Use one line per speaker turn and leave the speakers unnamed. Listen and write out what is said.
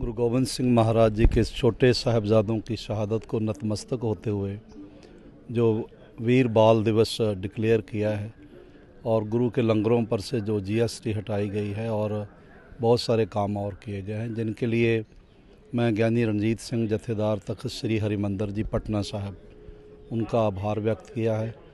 गुरु गोविंद सिंह महाराज जी के छोटे साहबजादों की शहादत को नतमस्तक होते हुए जो वीर बाल दिवस डिक्लेयर किया है और गुरु के लंगरों पर से जो जीएसटी हटाई गई है और बहुत सारे काम और किए गए हैं जिनके लिए मैं ज्ञानी रणजीत सिंह जथेदार तख्त श्री हरिमंदर जी पटना साहब उनका आभार व्यक्त किया है